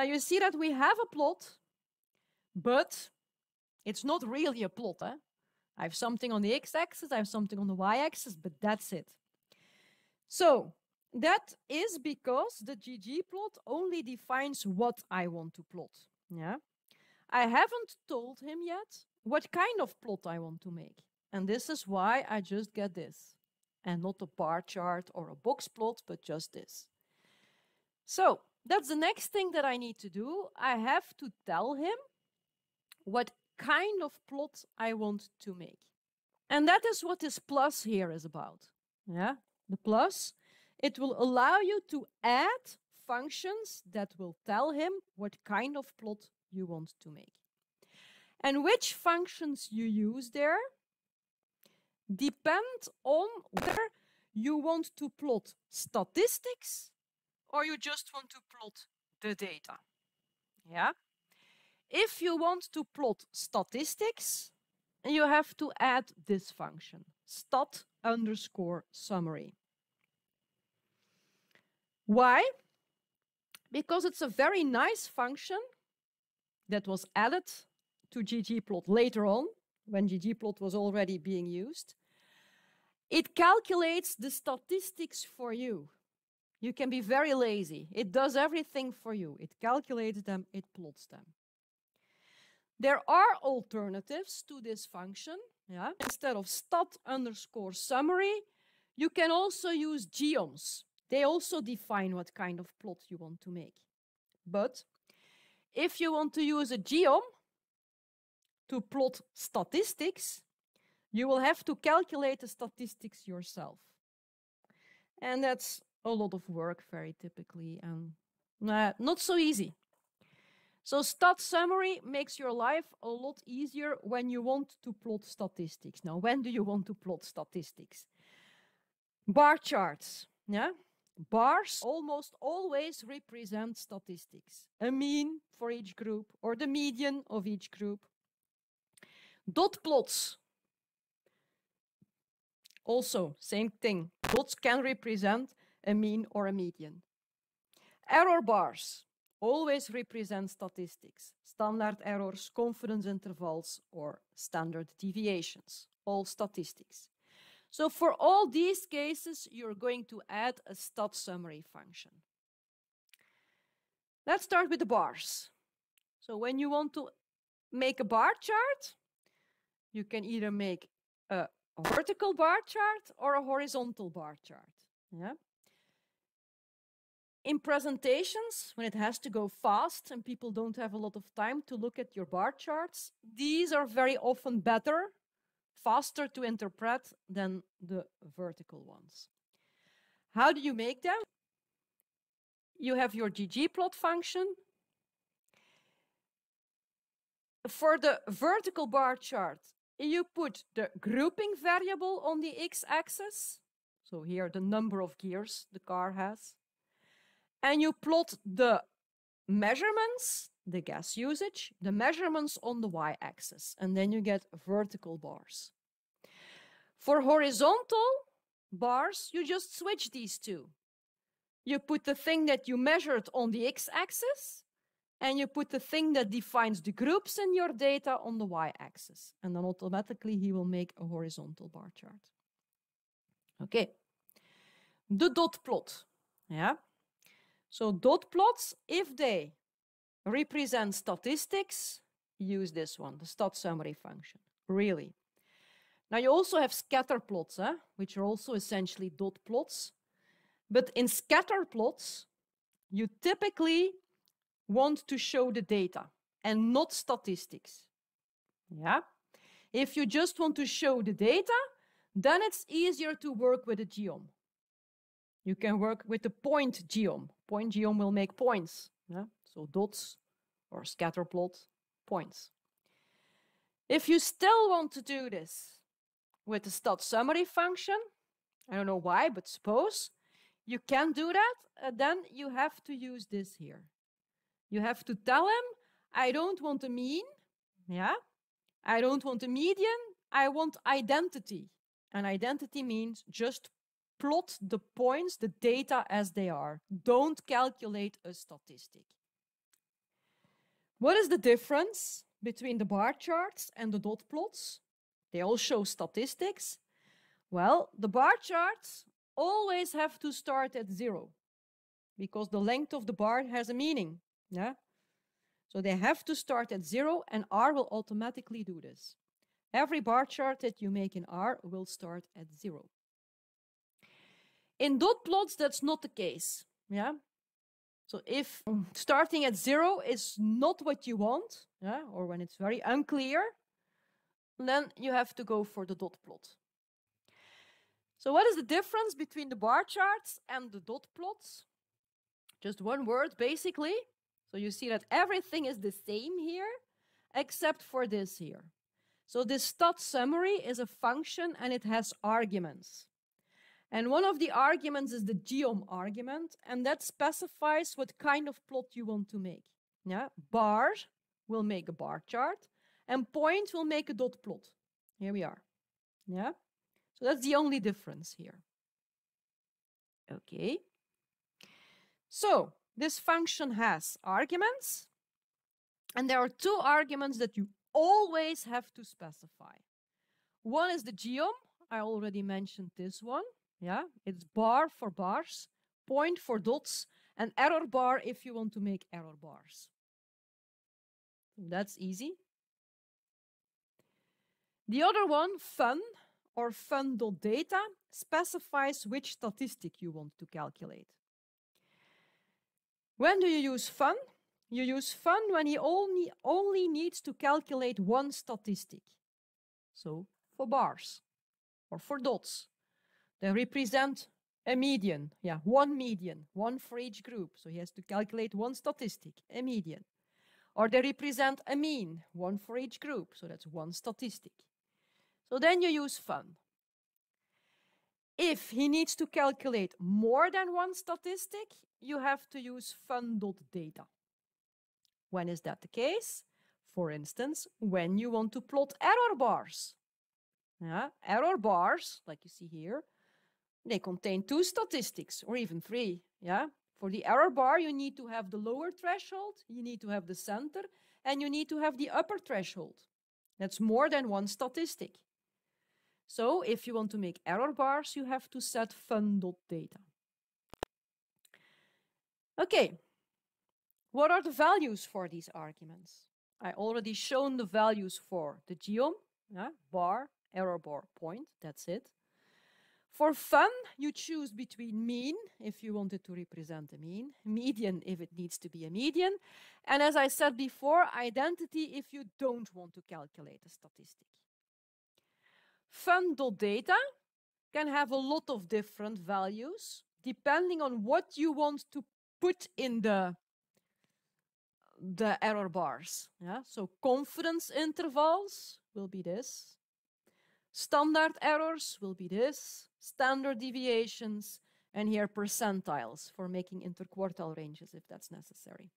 Now you see that we have a plot, but it's not really a plot. Eh? I have something on the x-axis, I have something on the y-axis, but that's it. So that is because the GG plot only defines what I want to plot. Yeah. I haven't told him yet what kind of plot I want to make. And this is why I just get this and not a bar chart or a box plot, but just this. So that's the next thing that I need to do. I have to tell him what kind of plot I want to make. And that is what this plus here is about. Yeah, the plus. It will allow you to add functions that will tell him what kind of plot you want to make. And which functions you use there depend on whether you want to plot statistics or you just want to plot the data. Yeah. If you want to plot statistics, you have to add this function, stat underscore summary. Why? Because it's a very nice function that was added to ggplot later on, when ggplot was already being used. It calculates the statistics for you. You can be very lazy. It does everything for you. It calculates them, it plots them. There are alternatives to this function. Yeah? Instead of stat underscore summary, you can also use geoms. They also define what kind of plot you want to make. But if you want to use a geom to plot statistics, you will have to calculate the statistics yourself. And that's a lot of work very typically and uh, not so easy. So stat summary makes your life a lot easier when you want to plot statistics. Now, when do you want to plot statistics? Bar charts, yeah? Bars almost always represent statistics. A mean for each group or the median of each group. Dot plots. Also, same thing. Dots can represent a mean or a median. Error bars always represent statistics, standard errors, confidence intervals, or standard deviations, all statistics. So for all these cases, you're going to add a stat summary function. Let's start with the bars. So when you want to make a bar chart, you can either make a vertical bar chart or a horizontal bar chart. Yeah. In presentations, when it has to go fast and people don't have a lot of time to look at your bar charts, these are very often better, faster to interpret than the vertical ones. How do you make them? You have your ggplot function. For the vertical bar chart, you put the grouping variable on the x-axis. So here, the number of gears the car has and you plot the measurements, the gas usage, the measurements on the y axis, and then you get vertical bars. For horizontal bars, you just switch these two. You put the thing that you measured on the x axis, and you put the thing that defines the groups in your data on the y axis. And then automatically he will make a horizontal bar chart. Okay. The dot plot. Yeah. So dot plots, if they represent statistics, use this one, the stat summary function, really. Now you also have scatter plots, eh, which are also essentially dot plots. But in scatter plots, you typically want to show the data and not statistics. Yeah. If you just want to show the data, then it's easier to work with a geom. You can work with the point geom. Point geom will make points. Yeah? So dots or scatter plot points. If you still want to do this with the stat summary function, I don't know why, but suppose you can do that, uh, then you have to use this here. You have to tell him, I don't want a mean, yeah? I don't want a median, I want identity. And identity means just plot the points, the data as they are. Don't calculate a statistic. What is the difference between the bar charts and the dot plots? They all show statistics. Well, the bar charts always have to start at zero because the length of the bar has a meaning. Yeah? So they have to start at zero and R will automatically do this. Every bar chart that you make in R will start at zero. In dot plots, that's not the case. Yeah. So if starting at zero is not what you want, yeah, or when it's very unclear, then you have to go for the dot plot. So what is the difference between the bar charts and the dot plots? Just one word, basically. So you see that everything is the same here, except for this here. So this dot summary is a function and it has arguments. And one of the arguments is the geom argument, and that specifies what kind of plot you want to make. Yeah, bar will make a bar chart, and point will make a dot plot. Here we are. Yeah, so that's the only difference here. Okay. So this function has arguments, and there are two arguments that you always have to specify. One is the geom. I already mentioned this one. Yeah, it's bar for bars, point for dots, and error bar if you want to make error bars. That's easy. The other one, fun or fun.data, specifies which statistic you want to calculate. When do you use fun? You use fun when you only, only needs to calculate one statistic. So for bars or for dots they represent a median, yeah, one median, one for each group. So he has to calculate one statistic, a median. Or they represent a mean, one for each group. So that's one statistic. So then you use fun. If he needs to calculate more than one statistic, you have to use fun.data. When is that the case? For instance, when you want to plot error bars. Yeah, error bars, like you see here, they contain two statistics or even three. Yeah. For the error bar, you need to have the lower threshold, you need to have the center, and you need to have the upper threshold. That's more than one statistic. So if you want to make error bars, you have to set fun.data. Okay, what are the values for these arguments? I already shown the values for the geom, yeah, bar, error bar, point, that's it. For fun, you choose between mean, if you wanted to represent a mean, median, if it needs to be a median, and as I said before, identity, if you don't want to calculate a statistic. Fun.data can have a lot of different values, depending on what you want to put in the, the error bars. Yeah? So confidence intervals will be this. Standard errors will be this, standard deviations, and here percentiles for making interquartile ranges if that's necessary.